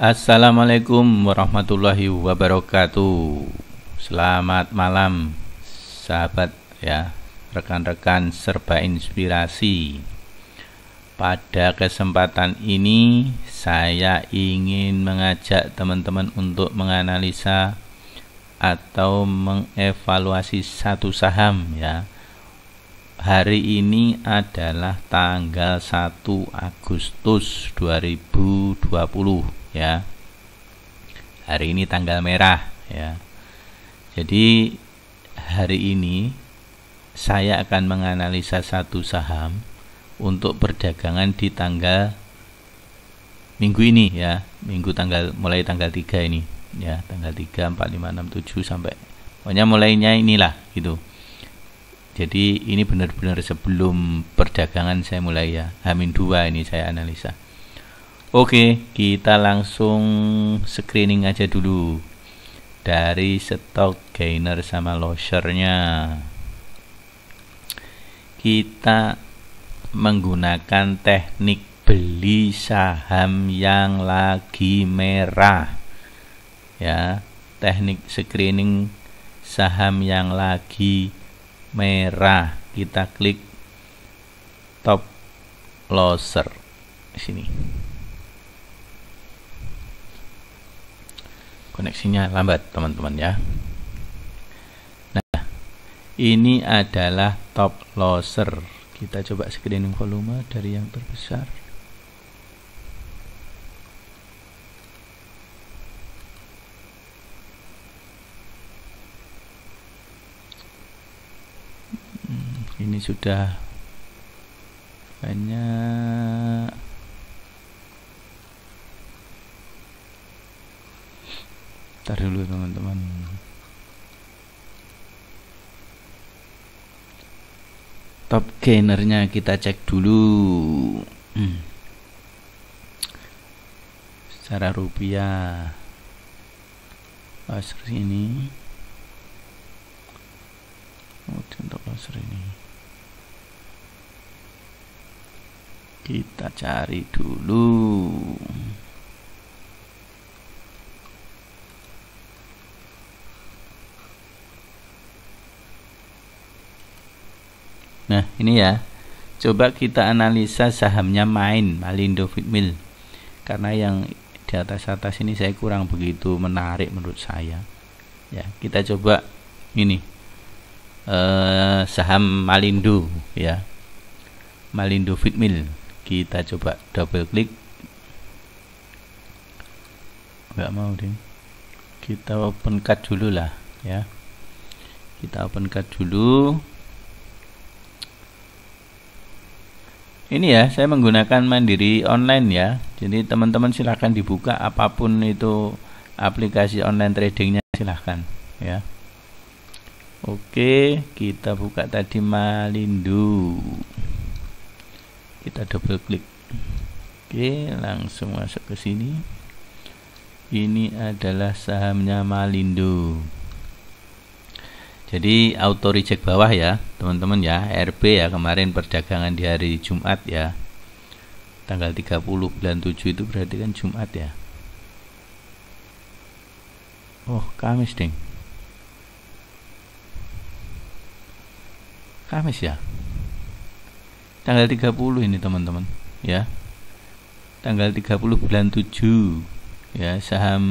Assalamualaikum warahmatullahi wabarakatuh. Selamat malam sahabat ya, rekan-rekan serba inspirasi. Pada kesempatan ini saya ingin mengajak teman-teman untuk menganalisa atau mengevaluasi satu saham ya. Hari ini adalah tanggal 1 Agustus 2020 ya hari ini tanggal merah ya jadi hari ini saya akan menganalisa satu saham untuk perdagangan di tanggal minggu ini ya minggu tanggal mulai tanggal 3 ini ya tanggal 3 4 5 6 7 sampai pokoknya mulainya inilah gitu jadi ini benar-benar sebelum perdagangan saya mulai ya Amin 2 ini saya analisa Oke, kita langsung screening aja dulu dari stok gainer sama losernya. Kita menggunakan teknik beli saham yang lagi merah. Ya, teknik screening saham yang lagi merah. Kita klik top loser sini. koneksinya lambat teman-teman ya nah ini adalah top loser kita coba screening volume dari yang terbesar hmm, ini sudah banyak sebentar dulu teman-teman top gainernya kita cek dulu hmm. secara rupiah laser oh, ini kemudian untuk laser ini kita cari dulu Nah, ini ya. Coba kita analisa sahamnya main Malindo Fitmil. Karena yang di atas-atas ini saya kurang begitu menarik menurut saya. Ya, kita coba ini. Eh, saham Malindo ya. Malindo Fitmil. Kita coba double klik. Enggak mau deh. Kita open card dulu lah ya. Kita open card dulu. ini ya saya menggunakan mandiri online ya jadi teman-teman silahkan dibuka apapun itu aplikasi online tradingnya silahkan ya Oke kita buka tadi Malindo, kita double klik Oke langsung masuk ke sini ini adalah sahamnya Malindo jadi auto reject bawah ya teman-teman ya RP ya kemarin perdagangan di hari Jumat ya tanggal 30 bulan 7 itu berarti kan Jumat ya oh Kamis ding Kamis ya tanggal 30 ini teman-teman ya tanggal 30 bulan 7 ya saham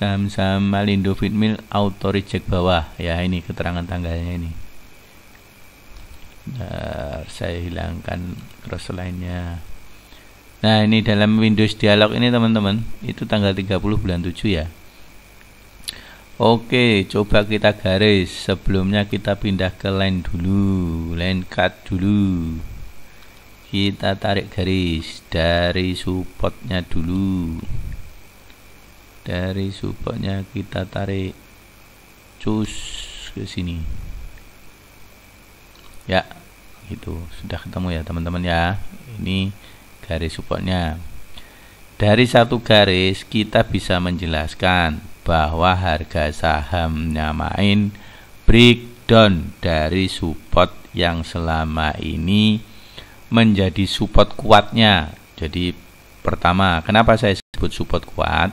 saham-saham Malindo Fitmil auto reject bawah ya ini keterangan tanggalnya ini Bentar, saya hilangkan cross lainnya. nah ini dalam Windows dialog ini teman-teman itu tanggal 30 bulan 7 ya Oke coba kita garis sebelumnya kita pindah ke line dulu line cut dulu kita tarik garis dari supportnya dulu dari supportnya kita tarik cus ke sini ya itu sudah ketemu ya teman-teman ya ini garis supportnya dari satu garis kita bisa menjelaskan bahwa harga saham nyamain breakdown dari support yang selama ini menjadi support kuatnya jadi pertama kenapa saya sebut support kuat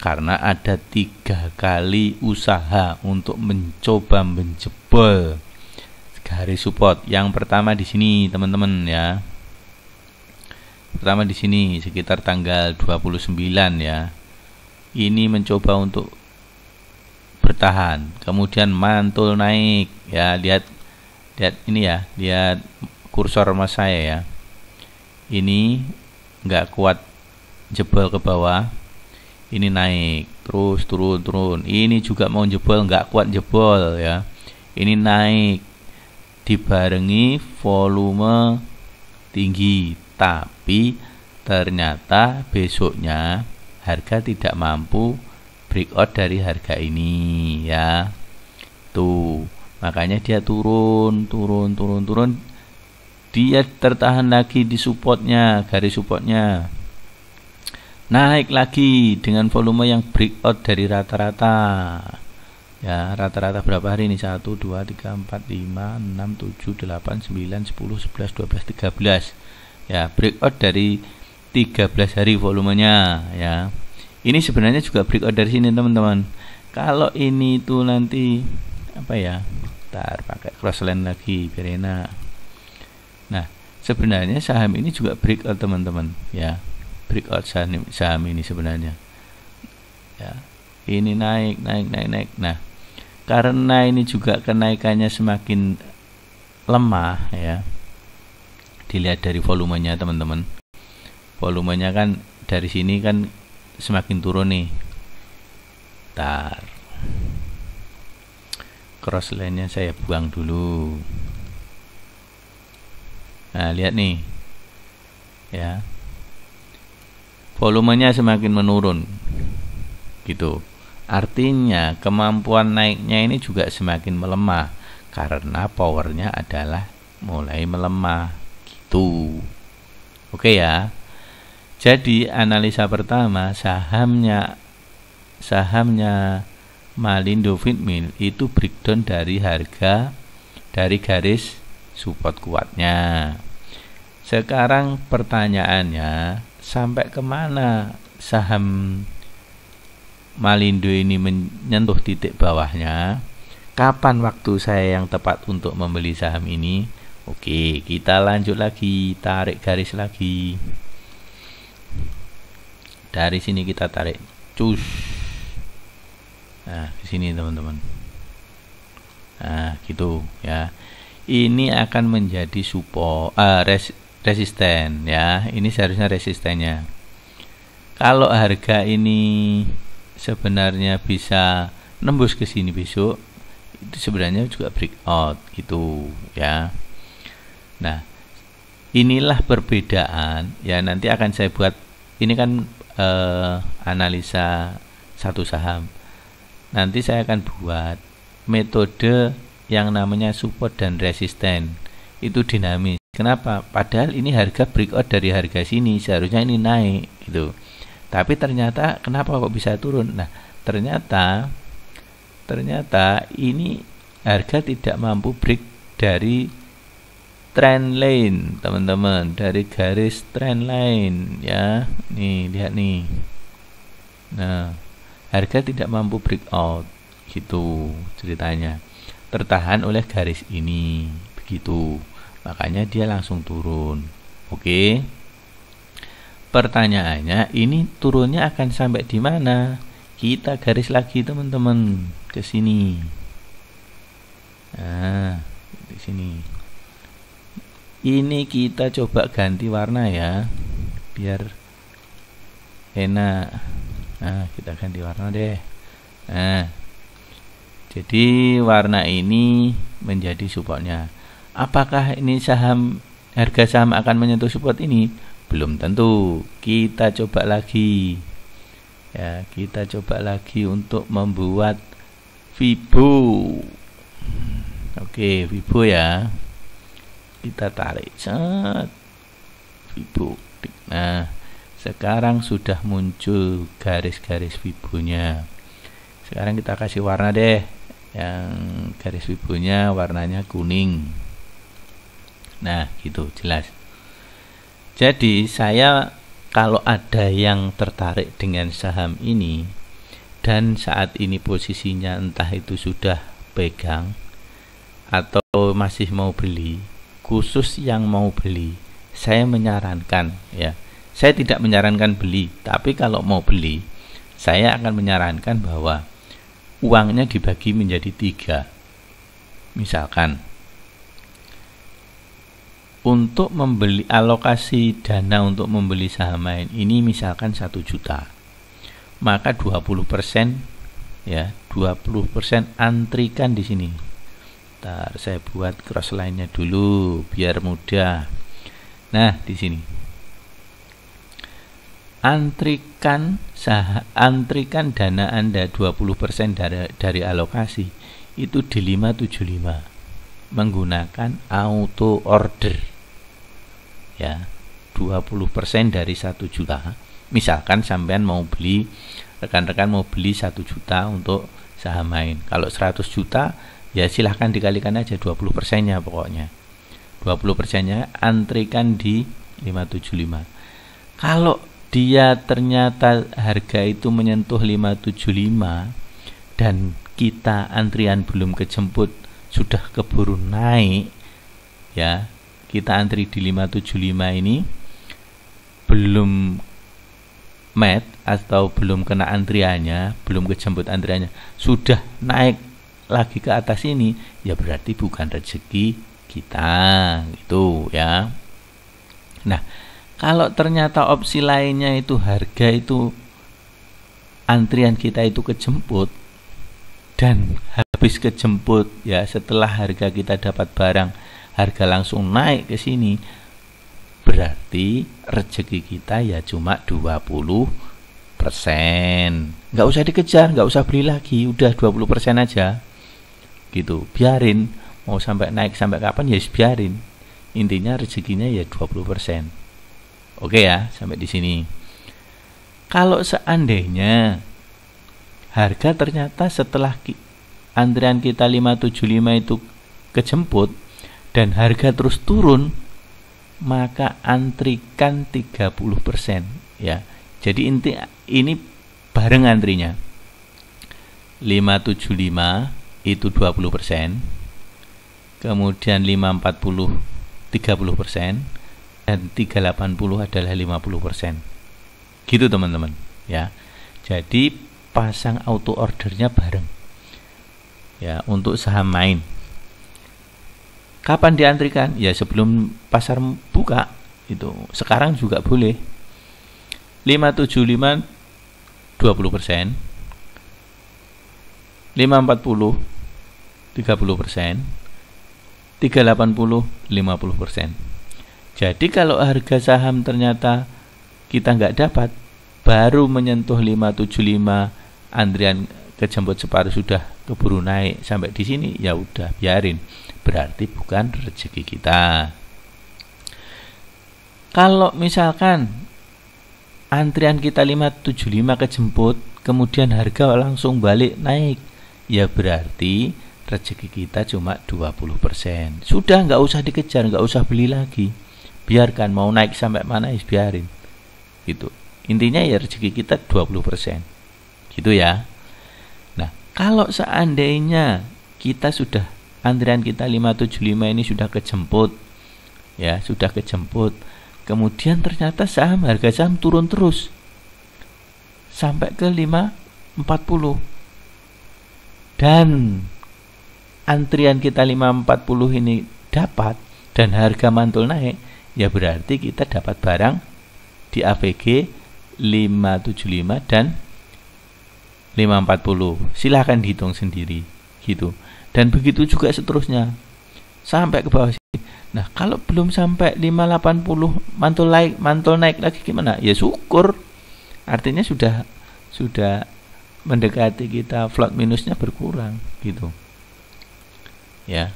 karena ada tiga kali usaha untuk mencoba menjebol garis support. Yang pertama di sini, teman-teman ya. Pertama di sini sekitar tanggal 29 ya. Ini mencoba untuk bertahan. Kemudian mantul naik ya, lihat lihat ini ya, lihat kursor mas saya ya. Ini nggak kuat jebol ke bawah ini naik terus turun turun ini juga mau jebol nggak kuat jebol ya ini naik dibarengi volume tinggi tapi ternyata besoknya harga tidak mampu breakout dari harga ini ya tuh makanya dia turun turun turun turun dia tertahan lagi di supportnya garis supportnya naik lagi dengan volume yang breakout dari rata-rata ya rata-rata berapa hari ini 1 2 3 4 5 6 7 8 9 10 11 12 13 ya breakout dari 13 hari volumenya ya ini sebenarnya juga breakout dari sini teman-teman kalau ini itu nanti apa ya ntar pakai crossline lagi biar enak nah sebenarnya saham ini juga breakout teman-teman ya breakout saham, saham ini sebenarnya ya ini naik naik naik naik nah karena ini juga kenaikannya semakin lemah ya dilihat dari volumenya teman-teman volumenya kan dari sini kan semakin turun nih tar cross line nya saya buang dulu nah lihat nih ya volumenya semakin menurun gitu artinya kemampuan naiknya ini juga semakin melemah karena powernya adalah mulai melemah gitu oke ya jadi analisa pertama sahamnya sahamnya Malindo Fitmil itu breakdown dari harga dari garis support kuatnya sekarang pertanyaannya sampai kemana saham Malindo ini menyentuh titik bawahnya kapan waktu saya yang tepat untuk membeli saham ini oke kita lanjut lagi tarik garis lagi dari sini kita tarik cus nah sini teman-teman nah gitu ya ini akan menjadi support uh, res, resisten ya ini seharusnya resistennya kalau harga ini sebenarnya bisa nembus ke sini besok itu sebenarnya juga breakout gitu ya nah inilah perbedaan ya nanti akan saya buat ini kan eh, analisa satu saham nanti saya akan buat metode yang namanya support dan resisten itu dinamis Kenapa? Padahal ini harga breakout dari harga sini, seharusnya ini naik gitu. Tapi ternyata kenapa kok bisa turun? Nah, ternyata ternyata ini harga tidak mampu break dari trend line, teman-teman, dari garis trend line ya. Nih, lihat nih. Nah, harga tidak mampu break out gitu ceritanya. Tertahan oleh garis ini begitu makanya dia langsung turun oke pertanyaannya ini turunnya akan sampai di mana kita garis lagi teman-teman ke sini nah di sini ini kita coba ganti warna ya biar enak nah kita ganti warna deh nah jadi warna ini menjadi supportnya Apakah ini saham harga saham akan menyentuh support ini? Belum tentu. Kita coba lagi. Ya, kita coba lagi untuk membuat Vibo. Oke, Vibo ya. Kita tarik set. Vibo. Nah, sekarang sudah muncul garis-garis Vibonya. Sekarang kita kasih warna deh yang garis Vibonya warnanya kuning Nah, gitu jelas. Jadi, saya kalau ada yang tertarik dengan saham ini dan saat ini posisinya entah itu sudah pegang atau masih mau beli, khusus yang mau beli, saya menyarankan ya. Saya tidak menyarankan beli, tapi kalau mau beli, saya akan menyarankan bahwa uangnya dibagi menjadi tiga. Misalkan untuk membeli alokasi dana untuk membeli saham lain ini misalkan satu juta maka 20% ya 20% antrikan di sini Bentar, saya buat cross line-nya dulu biar mudah nah di sini antrikan sah antrikan dana Anda 20% dari dari alokasi itu di 575 menggunakan auto order ya 20% dari 1 juta misalkan sampean mau beli rekan-rekan mau beli 1 juta untuk saham main kalau 100 juta ya silahkan dikalikan aja 20% nya pokoknya 20% nya antrikan di 575 kalau dia ternyata harga itu menyentuh 575 dan kita antrian belum kejemput sudah keburu naik ya kita antri di 575 ini belum met atau belum kena antriannya belum kejemput antriannya sudah naik lagi ke atas ini ya berarti bukan rezeki kita gitu ya nah kalau ternyata opsi lainnya itu harga itu antrian kita itu kejemput dan habis kejemput ya setelah harga kita dapat barang harga langsung naik ke sini berarti rezeki kita ya cuma 20 persen nggak usah dikejar nggak usah beli lagi udah 20 persen aja gitu biarin mau sampai naik sampai kapan ya biarin intinya rezekinya ya 20 persen oke ya sampai di sini kalau seandainya harga ternyata setelah Antrian kita 575 itu kejemput dan harga terus turun maka antrikan 30% ya. Jadi inti ini bareng antrinya. 575 itu 20%. Kemudian 540 30% dan 380 adalah 50%. Gitu teman-teman ya. Jadi pasang auto ordernya bareng ya untuk saham main. Kapan diantrikan? Ya sebelum pasar buka itu. Sekarang juga boleh. 575 20 persen 540 30 persen 380 50 persen jadi kalau harga saham ternyata kita nggak dapat baru menyentuh 575 antrian kejemput separuh sudah keburu naik sampai di sini ya udah biarin berarti bukan rezeki kita kalau misalkan antrian kita 575 kejemput kemudian harga langsung balik naik ya berarti rezeki kita cuma 20% sudah nggak usah dikejar nggak usah beli lagi biarkan mau naik sampai mana is ya biarin gitu intinya ya rezeki kita 20% gitu ya kalau seandainya kita sudah antrian kita 575 ini sudah kejemput ya, sudah kejemput. Kemudian ternyata saham harga saham turun terus sampai ke 540. Dan antrian kita 540 ini dapat dan harga mantul naik, ya berarti kita dapat barang di APG 575 dan 540 silahkan dihitung sendiri gitu dan begitu juga seterusnya sampai ke bawah sini nah kalau belum sampai 580 mantul naik mantul naik lagi gimana ya syukur artinya sudah sudah mendekati kita float minusnya berkurang gitu ya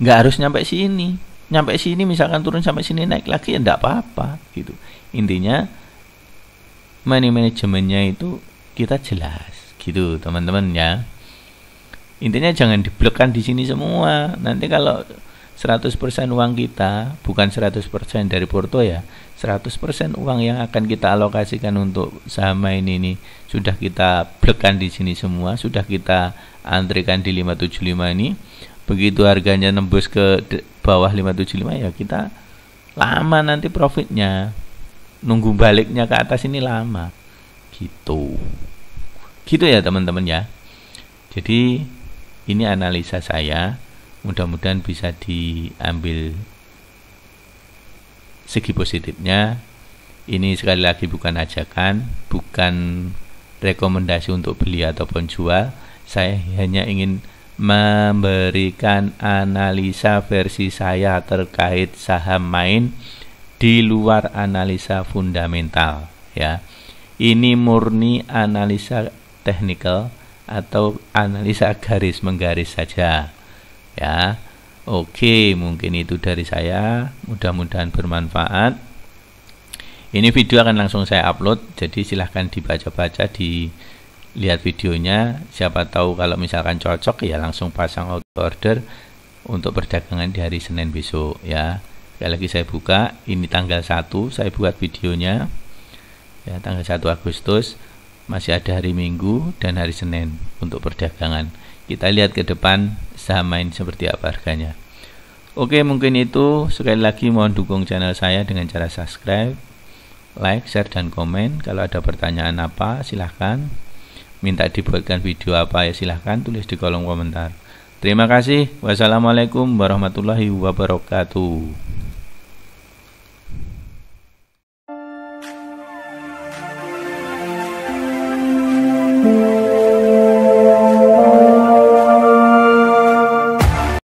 nggak harus nyampe sini nyampe sini misalkan turun sampai sini naik lagi ya enggak apa-apa gitu intinya money manajemennya itu kita jelas gitu teman-teman ya intinya jangan diblokkan di sini semua nanti kalau 100% uang kita bukan 100% dari Porto ya 100% uang yang akan kita alokasikan untuk saham ini ini sudah kita blokkan di sini semua sudah kita antrikan di 575 ini begitu harganya nembus ke bawah 575 ya kita lama nanti profitnya nunggu baliknya ke atas ini lama gitu gitu ya teman-teman ya jadi ini analisa saya mudah-mudahan bisa diambil segi positifnya ini sekali lagi bukan ajakan bukan rekomendasi untuk beli ataupun jual saya hanya ingin memberikan analisa versi saya terkait saham main di luar analisa fundamental ya ini murni analisa teknikal atau analisa garis menggaris saja ya oke mungkin itu dari saya mudah-mudahan bermanfaat ini video akan langsung saya upload jadi silahkan dibaca-baca dilihat videonya siapa tahu kalau misalkan cocok ya langsung pasang auto order untuk perdagangan di hari Senin besok ya sekali lagi saya buka ini tanggal 1 saya buat videonya ya tanggal 1 Agustus masih ada hari Minggu dan hari Senin untuk perdagangan. Kita lihat ke depan saham main seperti apa harganya. Oke, mungkin itu. Sekali lagi mohon dukung channel saya dengan cara subscribe, like, share, dan komen. Kalau ada pertanyaan apa, silahkan. Minta dibuatkan video apa ya silahkan tulis di kolom komentar. Terima kasih. Wassalamualaikum warahmatullahi wabarakatuh.